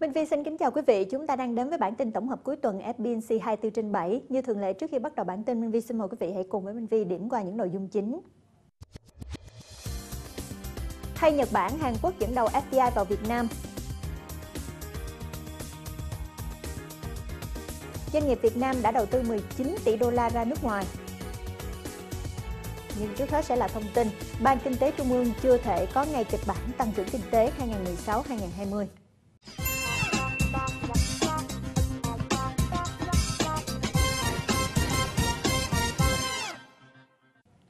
Minh Vi xin kính chào quý vị. Chúng ta đang đến với bản tin tổng hợp cuối tuần FBNC 24 trên 7. Như thường lệ, trước khi bắt đầu bản tin, Minh Vi xin mời quý vị hãy cùng với Minh Vi điểm qua những nội dung chính. Thay Nhật Bản, Hàn Quốc dẫn đầu FDI vào Việt Nam. Doanh nghiệp Việt Nam đã đầu tư 19 tỷ đô la ra nước ngoài. Nhưng trước hết sẽ là thông tin, Ban Kinh tế Trung ương chưa thể có ngày kịch bản tăng trưởng kinh tế 2016-2020.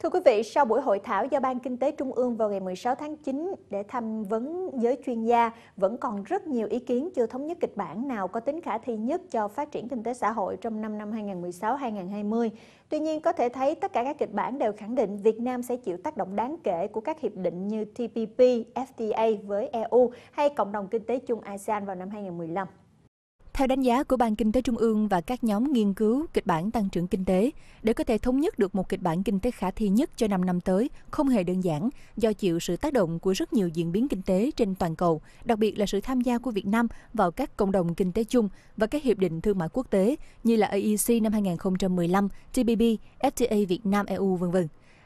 Thưa quý vị, sau buổi hội thảo do Ban Kinh tế Trung ương vào ngày 16 tháng 9 để tham vấn giới chuyên gia, vẫn còn rất nhiều ý kiến chưa thống nhất kịch bản nào có tính khả thi nhất cho phát triển kinh tế xã hội trong năm năm 2016-2020. Tuy nhiên, có thể thấy tất cả các kịch bản đều khẳng định Việt Nam sẽ chịu tác động đáng kể của các hiệp định như TPP, FTA với EU hay Cộng đồng Kinh tế Chung ASEAN vào năm 2015. Theo đánh giá của Ban Kinh tế Trung ương và các nhóm nghiên cứu kịch bản tăng trưởng kinh tế, để có thể thống nhất được một kịch bản kinh tế khả thi nhất cho 5 năm tới không hề đơn giản do chịu sự tác động của rất nhiều diễn biến kinh tế trên toàn cầu, đặc biệt là sự tham gia của Việt Nam vào các cộng đồng kinh tế chung và các hiệp định thương mại quốc tế như là AEC năm 2015, TPP, FTA Việt Nam EU v.v.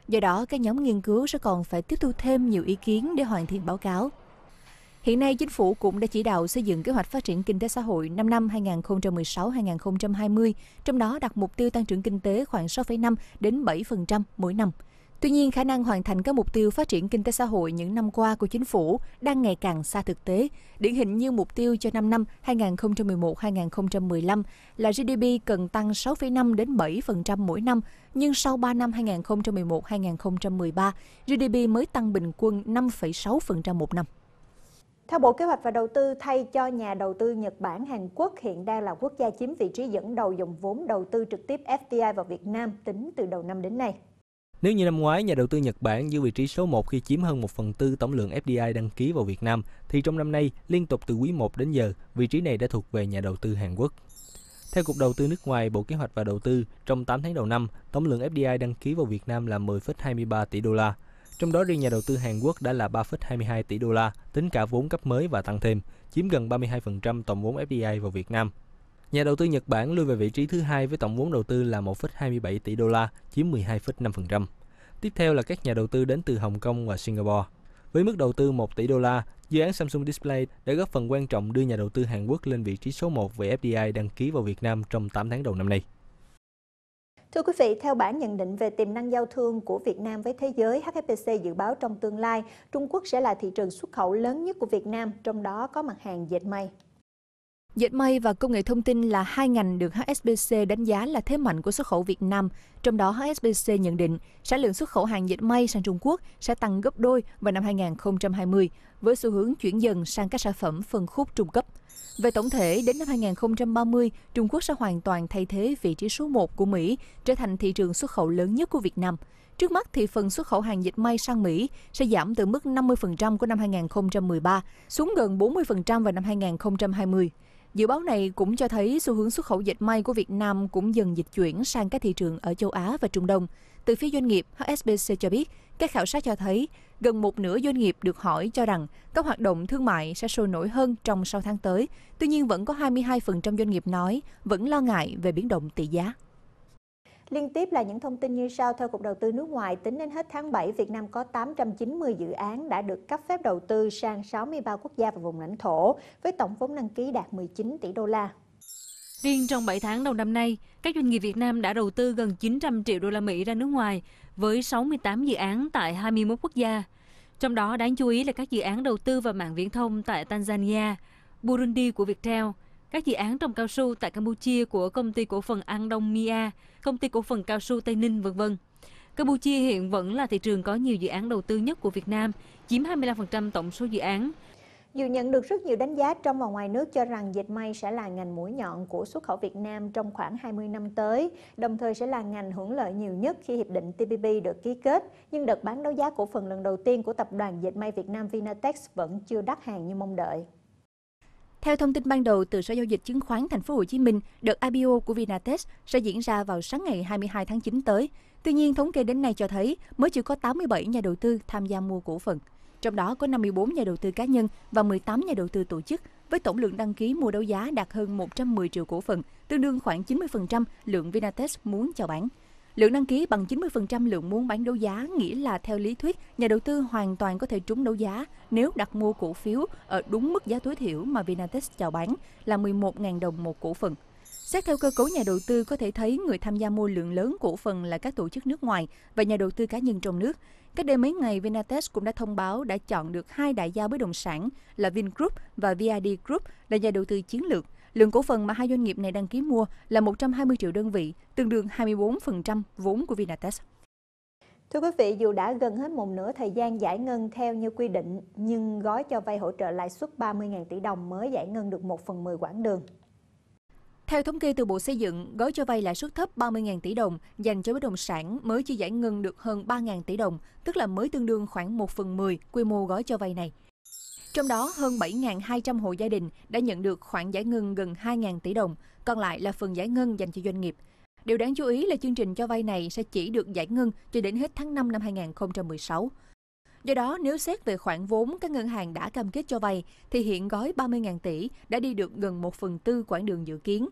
Do đó, các nhóm nghiên cứu sẽ còn phải tiếp thu thêm nhiều ý kiến để hoàn thiện báo cáo. Hiện nay, chính phủ cũng đã chỉ đạo xây dựng kế hoạch phát triển kinh tế xã hội 5 năm 2016-2020, trong đó đặt mục tiêu tăng trưởng kinh tế khoảng 6,5 đến 7% mỗi năm. Tuy nhiên, khả năng hoàn thành các mục tiêu phát triển kinh tế xã hội những năm qua của chính phủ đang ngày càng xa thực tế. Điển hình như mục tiêu cho 5 năm 2011-2015 là GDP cần tăng 6,5 đến 7% mỗi năm, nhưng sau 3 năm 2011-2013, GDP mới tăng bình quân 5,6% một năm. Theo Bộ Kế hoạch và Đầu tư, thay cho nhà đầu tư Nhật Bản, Hàn Quốc hiện đang là quốc gia chiếm vị trí dẫn đầu dòng vốn đầu tư trực tiếp FDI vào Việt Nam tính từ đầu năm đến nay. Nếu như năm ngoái, nhà đầu tư Nhật Bản giữ vị trí số 1 khi chiếm hơn 1 phần tư tổng lượng FDI đăng ký vào Việt Nam, thì trong năm nay, liên tục từ quý 1 đến giờ, vị trí này đã thuộc về nhà đầu tư Hàn Quốc. Theo Cục Đầu tư nước ngoài, Bộ Kế hoạch và Đầu tư, trong 8 tháng đầu năm, tổng lượng FDI đăng ký vào Việt Nam là 10,23 tỷ đô la, trong đó riêng nhà đầu tư Hàn Quốc đã là 3,22 tỷ đô la, tính cả vốn cấp mới và tăng thêm, chiếm gần 32% tổng vốn FDI vào Việt Nam. Nhà đầu tư Nhật Bản lưu về vị trí thứ hai với tổng vốn đầu tư là 1,27 tỷ đô la, chiếm 12,5%. Tiếp theo là các nhà đầu tư đến từ Hồng Kông và Singapore. Với mức đầu tư 1 tỷ đô la, dự án Samsung Display đã góp phần quan trọng đưa nhà đầu tư Hàn Quốc lên vị trí số 1 về FDI đăng ký vào Việt Nam trong 8 tháng đầu năm nay. Thưa quý vị, theo bản nhận định về tiềm năng giao thương của Việt Nam với thế giới, HFPC dự báo trong tương lai, Trung Quốc sẽ là thị trường xuất khẩu lớn nhất của Việt Nam, trong đó có mặt hàng dệt may. Dệt may và công nghệ thông tin là hai ngành được HSBC đánh giá là thế mạnh của xuất khẩu Việt Nam. Trong đó, HSBC nhận định sản lượng xuất khẩu hàng dệt may sang Trung Quốc sẽ tăng gấp đôi vào năm 2020, với xu hướng chuyển dần sang các sản phẩm phân khúc trung cấp. Về tổng thể, đến năm 2030, Trung Quốc sẽ hoàn toàn thay thế vị trí số 1 của Mỹ, trở thành thị trường xuất khẩu lớn nhất của Việt Nam. Trước mắt thì phần xuất khẩu hàng dịch may sang Mỹ sẽ giảm từ mức 50% của năm 2013 xuống gần 40% vào năm 2020. Dự báo này cũng cho thấy xu hướng xuất khẩu dệt may của Việt Nam cũng dần dịch chuyển sang các thị trường ở châu Á và Trung Đông. Từ phía doanh nghiệp, HSBC cho biết, các khảo sát cho thấy gần một nửa doanh nghiệp được hỏi cho rằng các hoạt động thương mại sẽ sôi nổi hơn trong 6 tháng tới. Tuy nhiên, vẫn có 22% doanh nghiệp nói vẫn lo ngại về biến động tỷ giá. Liên tiếp là những thông tin như sau theo Cục Đầu tư nước ngoài, tính đến hết tháng 7, Việt Nam có 890 dự án đã được cấp phép đầu tư sang 63 quốc gia và vùng lãnh thổ, với tổng vốn đăng ký đạt 19 tỷ đô la. Riêng trong 7 tháng đầu năm nay, các doanh nghiệp Việt Nam đã đầu tư gần 900 triệu đô la Mỹ ra nước ngoài với 68 dự án tại 21 quốc gia. Trong đó đáng chú ý là các dự án đầu tư vào mạng viễn thông tại Tanzania, Burundi của Viettel, các dự án trồng cao su tại Campuchia của công ty cổ phần An Đông Mia, công ty cổ phần cao su Tây Ninh, v.v. Campuchia hiện vẫn là thị trường có nhiều dự án đầu tư nhất của Việt Nam, chiếm 25% tổng số dự án. Dù nhận được rất nhiều đánh giá trong và ngoài nước cho rằng dệt may sẽ là ngành mũi nhọn của xuất khẩu Việt Nam trong khoảng 20 năm tới, đồng thời sẽ là ngành hưởng lợi nhiều nhất khi Hiệp định TPP được ký kết, nhưng đợt bán đấu giá cổ phần lần đầu tiên của Tập đoàn Dệt may Việt Nam Vinatex vẫn chưa đắt hàng như mong đợi. Theo thông tin ban đầu từ Sở Giao dịch Chứng khoán Thành phố Hồ Chí Minh, đợt IPO của Vinatex sẽ diễn ra vào sáng ngày 22 tháng 9 tới. Tuy nhiên, thống kê đến nay cho thấy mới chỉ có 87 nhà đầu tư tham gia mua cổ phần. Trong đó có 54 nhà đầu tư cá nhân và 18 nhà đầu tư tổ chức, với tổng lượng đăng ký mua đấu giá đạt hơn 110 triệu cổ phần, tương đương khoảng 90% lượng Vinatex muốn chào bán. Lượng đăng ký bằng 90% lượng muốn bán đấu giá, nghĩa là theo lý thuyết, nhà đầu tư hoàn toàn có thể trúng đấu giá nếu đặt mua cổ phiếu ở đúng mức giá tối thiểu mà Vinatex chào bán là 11.000 đồng một cổ phần. Xét theo cơ cấu nhà đầu tư có thể thấy người tham gia mua lượng lớn cổ phần là các tổ chức nước ngoài và nhà đầu tư cá nhân trong nước. Cách đây mấy ngày, Vinatex cũng đã thông báo đã chọn được hai đại gia bất động sản là Vingroup và VID Group là nhà đầu tư chiến lược. Lượng cổ phần mà hai doanh nghiệp này đăng ký mua là 120 triệu đơn vị, tương đương 24% vốn của Vinatex. Thưa quý vị, dù đã gần hết một nửa thời gian giải ngân theo như quy định, nhưng gói cho vay hỗ trợ lãi suất 30.000 tỷ đồng mới giải ngân được 1 phần 10 quãng đường. Theo thống kê từ Bộ Xây dựng, gói cho vay lãi suất thấp 30.000 tỷ đồng dành cho bất động sản mới chỉ giải ngân được hơn 3.000 tỷ đồng, tức là mới tương đương khoảng 1 phần 10 quy mô gói cho vay này. Trong đó, hơn 7.200 hộ gia đình đã nhận được khoản giải ngân gần 2.000 tỷ đồng, còn lại là phần giải ngân dành cho doanh nghiệp. Điều đáng chú ý là chương trình cho vay này sẽ chỉ được giải ngân cho đến hết tháng 5 năm 2016. Do đó, nếu xét về khoản vốn các ngân hàng đã cam kết cho vay, thì hiện gói 30.000 tỷ đã đi được gần 1 phần tư quãng đường dự kiến.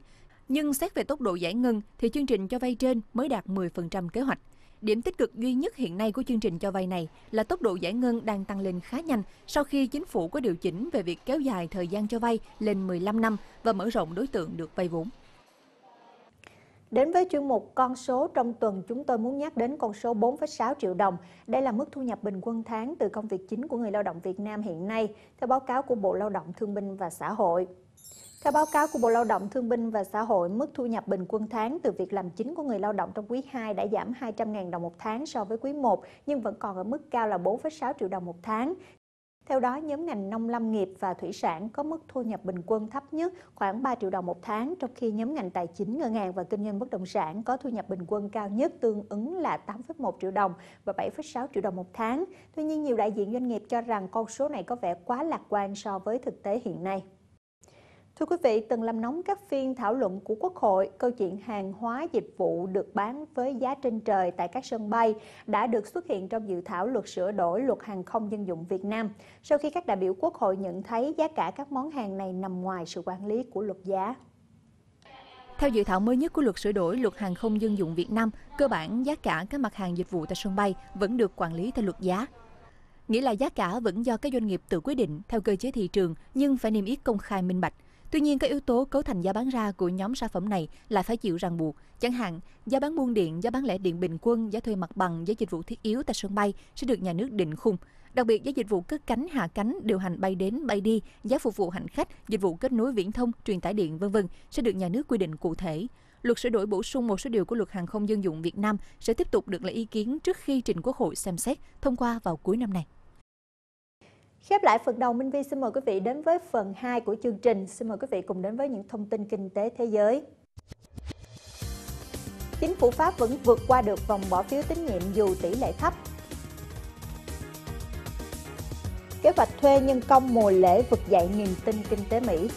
Nhưng xét về tốc độ giải ngân thì chương trình cho vay trên mới đạt 10% kế hoạch. Điểm tích cực duy nhất hiện nay của chương trình cho vay này là tốc độ giải ngân đang tăng lên khá nhanh sau khi chính phủ có điều chỉnh về việc kéo dài thời gian cho vay lên 15 năm và mở rộng đối tượng được vay vốn. Đến với chuyên mục con số trong tuần, chúng tôi muốn nhắc đến con số 4,6 triệu đồng. Đây là mức thu nhập bình quân tháng từ công việc chính của người lao động Việt Nam hiện nay, theo báo cáo của Bộ Lao động Thương binh và Xã hội. Theo báo cáo của Bộ Lao động Thương binh và Xã hội, mức thu nhập bình quân tháng từ việc làm chính của người lao động trong quý 2 đã giảm 200.000 đồng một tháng so với quý 1, nhưng vẫn còn ở mức cao là 4,6 triệu đồng một tháng. Theo đó, nhóm ngành nông lâm nghiệp và thủy sản có mức thu nhập bình quân thấp nhất khoảng 3 triệu đồng một tháng, trong khi nhóm ngành tài chính, ngân hàng và kinh doanh bất động sản có thu nhập bình quân cao nhất tương ứng là 8,1 triệu đồng và 7,6 triệu đồng một tháng. Tuy nhiên, nhiều đại diện doanh nghiệp cho rằng con số này có vẻ quá lạc quan so với thực tế hiện nay. Thưa quý vị, từng làm nóng các phiên thảo luận của Quốc hội, câu chuyện hàng hóa dịch vụ được bán với giá trên trời tại các sân bay đã được xuất hiện trong dự thảo luật sửa đổi luật hàng không dân dụng Việt Nam. Sau khi các đại biểu Quốc hội nhận thấy giá cả các món hàng này nằm ngoài sự quản lý của luật giá. Theo dự thảo mới nhất của luật sửa đổi luật hàng không dân dụng Việt Nam, cơ bản giá cả các mặt hàng dịch vụ tại sân bay vẫn được quản lý theo luật giá, nghĩa là giá cả vẫn do các doanh nghiệp tự quyết định theo cơ chế thị trường nhưng phải niêm yết công khai minh bạch Tuy nhiên, các yếu tố cấu thành giá bán ra của nhóm sản phẩm này lại phải chịu ràng buộc. Chẳng hạn, giá bán buôn điện, giá bán lẻ điện bình quân, giá thuê mặt bằng, giá dịch vụ thiết yếu tại sân bay sẽ được nhà nước định khung. Đặc biệt, giá dịch vụ cất cánh, hạ cánh, điều hành bay đến, bay đi, giá phục vụ hành khách, dịch vụ kết nối viễn thông, truyền tải điện, v.v. sẽ được nhà nước quy định cụ thể. Luật sửa đổi bổ sung một số điều của luật hàng không dân dụng Việt Nam sẽ tiếp tục được lấy ý kiến trước khi trình Quốc hội xem xét thông qua vào cuối năm nay. Khép lại phần đầu, Minh Vi xin mời quý vị đến với phần 2 của chương trình. Xin mời quý vị cùng đến với những thông tin kinh tế thế giới. Chính phủ Pháp vẫn vượt qua được vòng bỏ phiếu tín nhiệm dù tỷ lệ thấp. Kế hoạch thuê nhân công mùa lễ vực dậy niềm tin kinh tế Mỹ